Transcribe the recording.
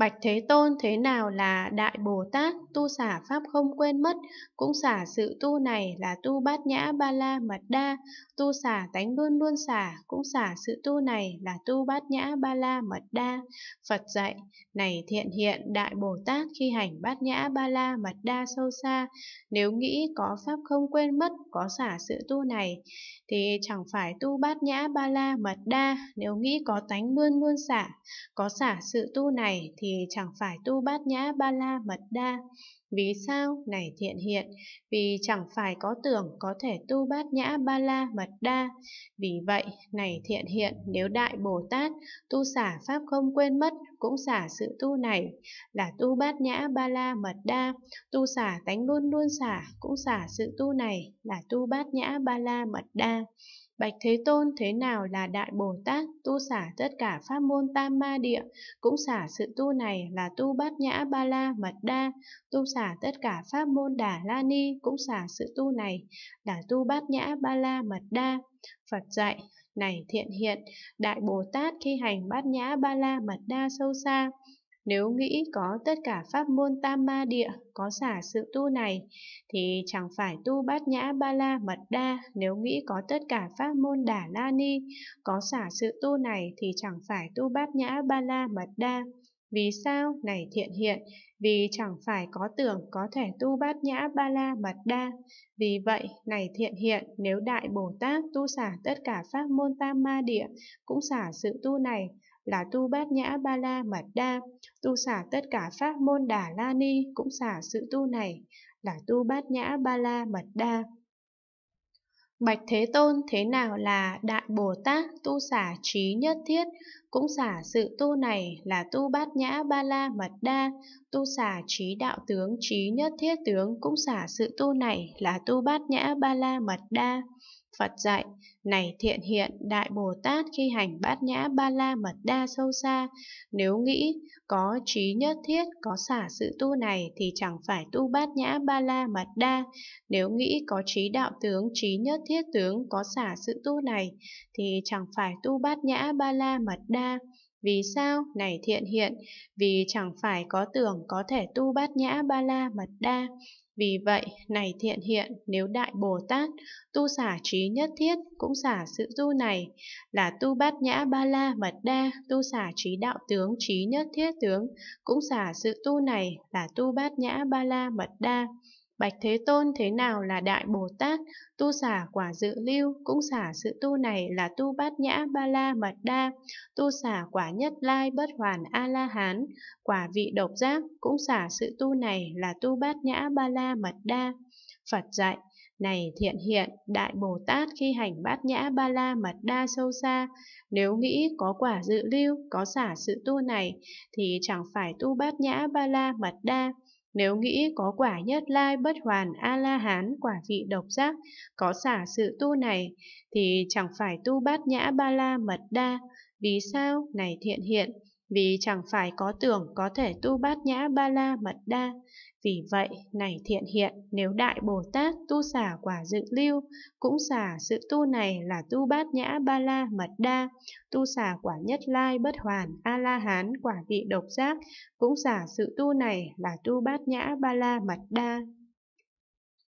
Bạch Thế Tôn thế nào là Đại Bồ Tát, tu xả Pháp không quên mất, cũng xả sự tu này là tu bát nhã ba la mật đa, tu xả tánh luôn luôn xả, cũng xả sự tu này là tu bát nhã ba la mật đa. Phật dạy, này thiện hiện Đại Bồ Tát khi hành bát nhã ba la mật đa sâu xa, nếu nghĩ có Pháp không quên mất, có xả sự tu này, thì chẳng phải tu bát nhã ba la mật đa, nếu nghĩ có tánh luôn luôn xả, có xả sự tu này thì thì chẳng phải tu bát nhã ba la mật đa. Vì sao? Này thiện hiện, vì chẳng phải có tưởng có thể tu bát nhã ba la mật đa. Vì vậy, này thiện hiện, nếu Đại Bồ Tát tu xả Pháp không quên mất, cũng xả sự tu này, là tu bát nhã ba la mật đa, tu xả tánh luôn luôn xả, cũng xả sự tu này, là tu bát nhã ba la mật đa. Bạch Thế Tôn thế nào là Đại Bồ Tát, tu xả tất cả pháp môn tam ma địa, cũng xả sự tu này là tu bát nhã ba la mật đa, tu xả tất cả pháp môn đà la ni, cũng xả sự tu này là tu bát nhã ba la mật đa. Phật dạy, này thiện hiện, Đại Bồ Tát khi hành bát nhã ba la mật đa sâu xa, nếu nghĩ có tất cả pháp môn tam ma địa có xả sự tu này, thì chẳng phải tu bát nhã ba la mật đa. Nếu nghĩ có tất cả pháp môn Đà la ni có xả sự tu này, thì chẳng phải tu bát nhã ba la mật đa. Vì sao? Này thiện hiện, vì chẳng phải có tưởng có thể tu bát nhã ba la mật đa. Vì vậy, này thiện hiện, nếu Đại Bồ Tát tu xả tất cả pháp môn tam ma địa, cũng xả sự tu này, là tu bát nhã ba la mật đa, tu xả tất cả pháp môn đà la ni cũng xả sự tu này, là tu bát nhã ba la mật đa. Bạch Thế Tôn thế nào là Đại Bồ Tát tu xả trí nhất thiết, cũng xả sự tu này là tu bát nhã ba la mật đa, tu xả trí đạo tướng trí nhất thiết tướng cũng xả sự tu này là tu bát nhã ba la mật đa. Phật dạy, này thiện hiện Đại Bồ Tát khi hành bát nhã ba la mật đa sâu xa, nếu nghĩ có trí nhất thiết, có xả sự tu này thì chẳng phải tu bát nhã ba la mật đa, nếu nghĩ có trí đạo tướng, trí nhất thiết tướng, có xả sự tu này thì chẳng phải tu bát nhã ba la mật đa. Vì sao? Này thiện hiện, vì chẳng phải có tưởng có thể tu bát nhã ba la mật đa. Vì vậy, này thiện hiện, nếu Đại Bồ Tát tu xả trí nhất thiết cũng xả sự du này, là tu bát nhã ba la mật đa, tu xả trí đạo tướng trí nhất thiết tướng cũng xả sự tu này, là tu bát nhã ba la mật đa. Bạch Thế Tôn thế nào là Đại Bồ Tát, tu xả quả dự lưu, cũng xả sự tu này là tu bát nhã ba la mật đa, tu xả quả nhất lai bất hoàn a la hán, quả vị độc giác, cũng xả sự tu này là tu bát nhã ba la mật đa. Phật dạy, này thiện hiện, Đại Bồ Tát khi hành bát nhã ba la mật đa sâu xa, nếu nghĩ có quả dự lưu, có xả sự tu này, thì chẳng phải tu bát nhã ba la mật đa, nếu nghĩ có quả nhất lai bất hoàn A-la-hán quả vị độc giác, có xả sự tu này, thì chẳng phải tu bát nhã ba la mật đa. Vì sao? Này thiện hiện, vì chẳng phải có tưởng có thể tu bát nhã ba la mật đa. Vì vậy, này thiện hiện, nếu Đại Bồ Tát tu xả quả dự lưu, cũng xả sự tu này là tu bát nhã ba la mật đa, tu xả quả nhất lai bất hoàn, A-la-hán quả vị độc giác, cũng xả sự tu này là tu bát nhã ba la mật đa.